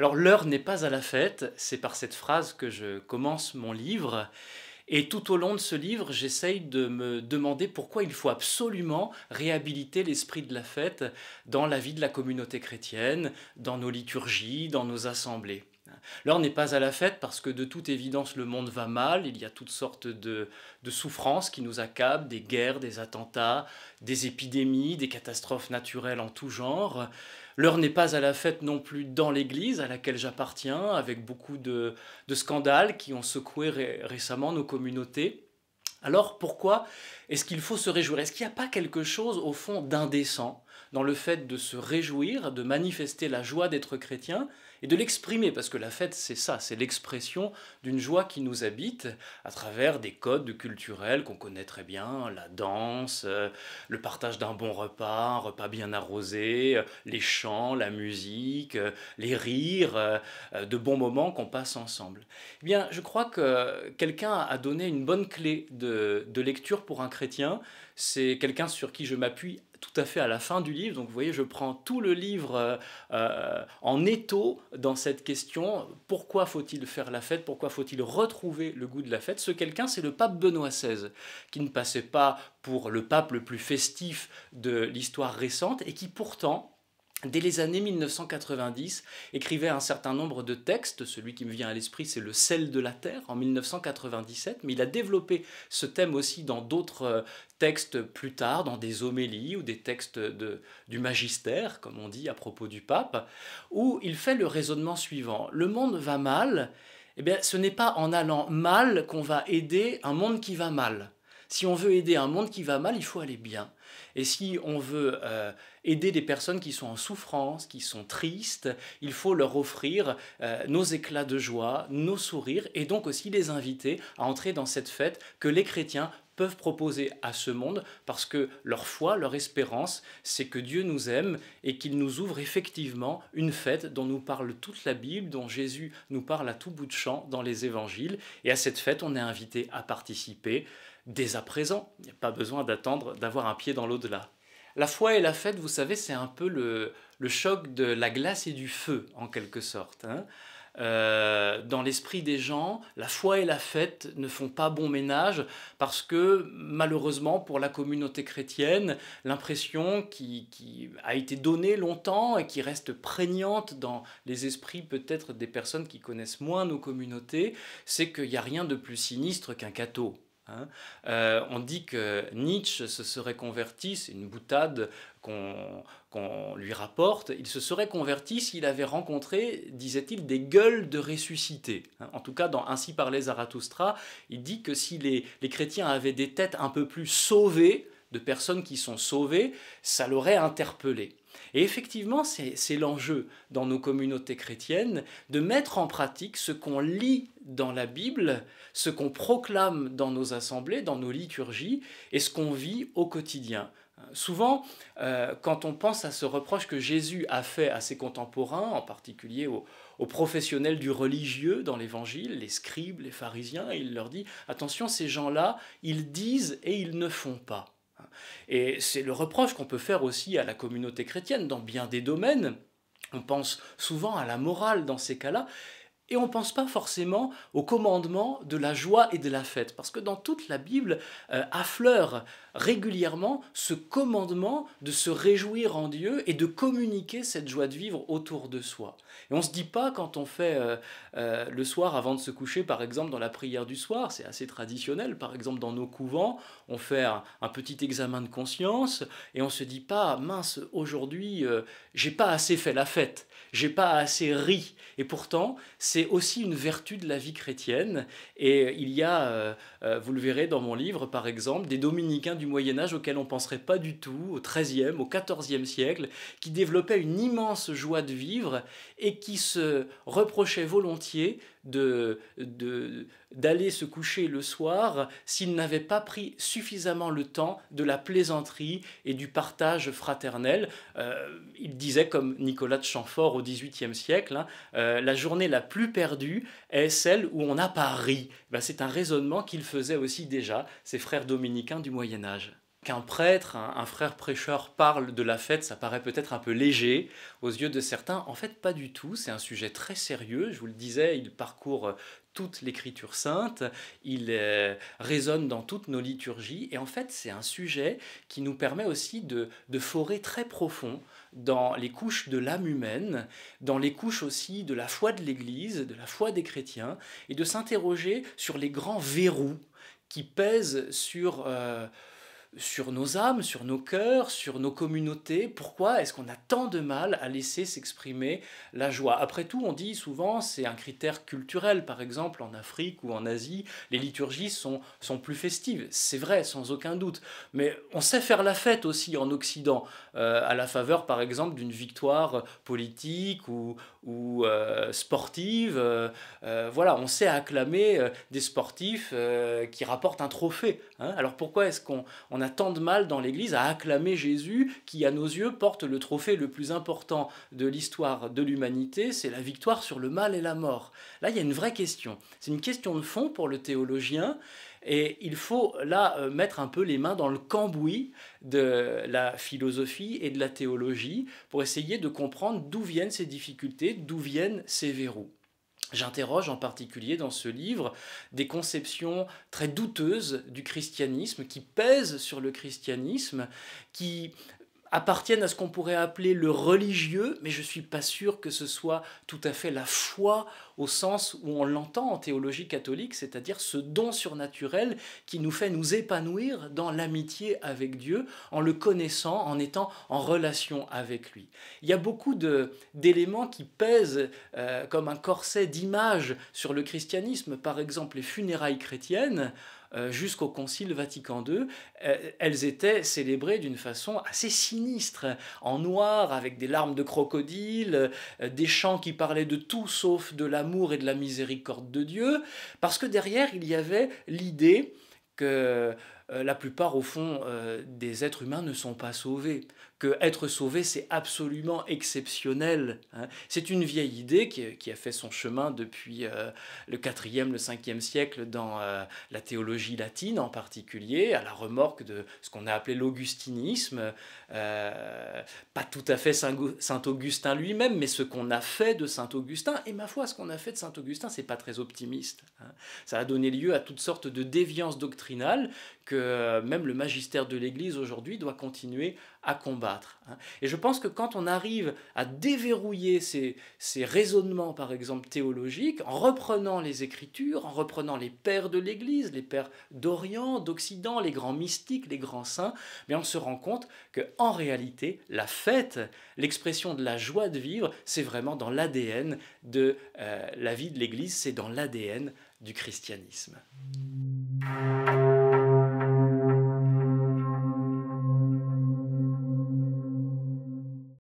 Alors l'heure n'est pas à la fête, c'est par cette phrase que je commence mon livre. Et tout au long de ce livre, j'essaye de me demander pourquoi il faut absolument réhabiliter l'esprit de la fête dans la vie de la communauté chrétienne, dans nos liturgies, dans nos assemblées. L'heure n'est pas à la fête parce que de toute évidence le monde va mal, il y a toutes sortes de, souffrances qui nous accablent, des guerres, des attentats, des épidémies, des catastrophes naturelles en tout genre. L'heure n'est pas à la fête non plus dans l'Église à laquelle j'appartiens, avec beaucoup de, scandales qui ont secoué récemment nos communautés. Alors pourquoi est-ce qu'il faut se réjouir Est-ce qu'il n'y a pas quelque chose au fond d'indécent dans le fait de se réjouir, de manifester la joie d'être chrétien et de l'exprimer, parce que la fête, c'est ça, c'est l'expression d'une joie qui nous habite à travers des codes culturels qu'on connaît très bien, la danse, euh, le partage d'un bon repas, un repas bien arrosé, euh, les chants, la musique, euh, les rires, de bons moments qu'on passe ensemble. Eh bien, je crois que quelqu'un a donné une bonne clé de, de lecture pour un chrétien, c'est quelqu'un sur qui je m'appuie tout à fait à la fin du livre. Donc vous voyez, je prends tout le livre euh, euh, en étau dans cette question. Pourquoi faut-il faire la fête Pourquoi faut-il retrouver le goût de la fête Ce quelqu'un, c'est le pape Benoît XVI, qui ne passait pas pour le pape le plus festif de l'histoire récente et qui pourtant dès les années 1990, écrivait un certain nombre de textes. Celui qui me vient à l'esprit, c'est Le sel de la terre en 1997, mais il a développé ce thème aussi dans d'autres euh, textes plus tard, dans des homélies ou des textes du magistère, comme on dit à propos du pape, où il fait le raisonnement suivant. Le monde va mal, eh bien ce n'est pas en allant mal qu'on va aider un monde qui va mal. Si on veut aider un monde qui va mal, il faut aller bien. Et si on veut euh, aider des personnes qui sont en souffrance, qui sont tristes, il faut leur offrir euh, nos éclats de joie, nos sourires, et donc aussi les inviter à entrer dans cette fête que les chrétiens peuvent proposer à ce monde parce que leur foi, leur espérance, c'est que Dieu nous aime et qu'il nous ouvre effectivement une fête dont nous parle toute la Bible, dont Jésus nous parle à tout bout de champ dans les évangiles. Et à cette fête, on est invité à participer dès à présent. Il n'y a pas besoin d'attendre d'avoir un pied dans l'au-delà. La foi et la fête, vous savez, c'est un peu le, choc de la glace et du feu, en quelque sorte. Hein. Euh, dans l'esprit des gens, la foi et la fête ne font pas bon ménage parce que malheureusement pour la communauté chrétienne, l'impression qui, qui, a été donnée longtemps et qui reste prégnante dans les esprits peut-être des personnes qui connaissent moins nos communautés, c'est qu'il n'y a rien de plus sinistre qu'un cateau. Hein. Euh, on dit que Nietzsche se serait converti, c'est une boutade qu'on lui rapporte, il se serait converti s'il avait rencontré, disait-il, des gueules de ressuscités. Hein. en tout cas, dans Ainsi parlait Zarathustra, il dit que si les chrétiens avaient des têtes un peu plus sauvées, de personnes qui sont sauvées, ça l'aurait interpellé. Et effectivement, c'est l'enjeu dans nos communautés chrétiennes de mettre en pratique ce qu'on lit dans la Bible, ce qu'on proclame dans nos assemblées, dans nos liturgies, et ce qu'on vit au quotidien. Souvent, euh, quand on pense à ce reproche que Jésus a fait à ses contemporains, en particulier aux professionnels du religieux dans l'Évangile, les scribes, les pharisiens, il leur dit, attention, ces gens-là, ils disent et ils ne font pas. Et c'est le reproche qu'on peut faire aussi à la communauté chrétienne dans bien des domaines. On pense souvent à la morale dans ces cas-là. Et on ne pense pas forcément au commandement de la joie et de la fête, parce que dans toute la Bible euh, affleure régulièrement ce commandement de se réjouir en Dieu et de communiquer cette joie de vivre autour de soi. Et on ne se dit pas quand on fait euh, euh, le soir avant de se coucher, par exemple dans la prière du soir, c'est assez traditionnel, par exemple dans nos couvents, on fait un, petit examen de conscience et on se dit pas mince, aujourd'hui euh, j'ai pas assez fait la fête, j'ai pas assez ri. Et pourtant, c'est aussi une vertu de la vie chrétienne. Et il y a, vous le verrez dans mon livre par exemple, des dominicains du Moyen Âge auquel on penserait pas du tout, au XIIIe, au XIVe siècle, qui développait une immense joie de vivre et qui se reprochait volontiers d'aller de, d'aller se coucher le soir s'il n'avait pas pris suffisamment le temps de la plaisanterie et du partage fraternel. Euh, il disait, comme Nicolas de Chamfort au XVIIIe siècle, hein, euh, la journée la plus perdue est celle où on n'a pas ri. Ben, c'est un raisonnement qu'il faisait aussi déjà ses frères dominicains du Moyen Âge qu'un prêtre, un, frère prêcheur parle de la fête, ça paraît peut-être un peu léger aux yeux de certains. En fait, pas du tout. C'est un sujet très sérieux. Je vous le disais, il parcourt euh, toute l'écriture sainte, il euh, résonne dans toutes nos liturgies. Et en fait, c'est un sujet qui nous permet aussi de, de forer très profond dans les couches de l'âme humaine, dans les couches aussi de la foi de l'Église, de la foi des chrétiens, et de s'interroger sur les grands verrous qui pèsent sur... Euh, sur nos âmes, sur nos cœurs, sur nos communautés. Pourquoi est-ce qu'on a tant de mal à laisser s'exprimer la joie Après tout, on dit souvent, c'est un critère culturel. Par exemple, en Afrique ou en Asie, les liturgies sont, sont plus festives. C'est vrai, sans aucun doute. Mais on sait faire la fête aussi en Occident, euh, à la faveur, par exemple, d'une victoire politique ou, ou euh, sportive. Euh, euh, voilà, on sait acclamer des sportifs qui rapportent un trophée. Hein. Alors pourquoi est-ce qu'on a tant de mal dans l'Église à acclamer Jésus qui, à nos yeux, porte le trophée le plus important de l'histoire de l'humanité C'est la victoire sur le mal et la mort. Là, il y a une vraie question. C'est une question de fond pour le théologien. Et il faut là euh, mettre un peu les mains dans le cambouis de la philosophie et de la théologie pour essayer de comprendre d'où viennent ces difficultés, d'où viennent ces verrous. J'interroge en particulier dans ce livre des conceptions très douteuses du christianisme qui pèsent sur le christianisme, qui appartiennent à ce qu'on pourrait appeler le religieux, mais je ne suis pas sûr que ce soit tout à fait la foi au sens où on l'entend en théologie catholique, c'est-à-dire ce don surnaturel qui nous fait nous épanouir dans l'amitié avec Dieu, en le connaissant, en étant en relation avec lui. Il y a beaucoup d'éléments qui pèsent euh, comme un corset d'images sur le christianisme, par exemple les funérailles chrétiennes. Euh, jusqu'au Concile Vatican II, euh, elles étaient célébrées d'une façon assez sinistre, en noir, avec des larmes de crocodile, euh, des chants qui parlaient de tout sauf de l'amour et de la miséricorde de Dieu, parce que derrière, il y avait l'idée que euh, la plupart, au fond, euh, des êtres humains ne sont pas sauvés. Que être sauvé, c'est absolument exceptionnel. Hein. C'est une vieille idée qui, a fait son chemin depuis euh, le 4e, le 5e siècle dans la théologie latine en particulier, à la remorque de ce qu'on a appelé l'augustinisme. pas tout à fait Saint Augustin lui-même, mais ce qu'on a fait de Saint Augustin. Et ma foi, ce qu'on a fait de Saint Augustin, c'est pas très optimiste. Hein. Ça a donné lieu à toutes sortes de déviances doctrinales que euh, même le magistère de l'Église aujourd'hui doit continuer à combattre. Hein. Et je pense que quand on arrive à déverrouiller ces, raisonnements, par exemple, théologiques, en reprenant les Écritures, en reprenant les pères de l'Église, les pères d'Orient, d'Occident, les grands mystiques, les grands saints, mais eh on se rend compte que en réalité, la fête, l'expression de la joie de vivre, c'est vraiment dans l'ADN de euh, la vie de l'Église, c'est dans l'ADN du christianisme.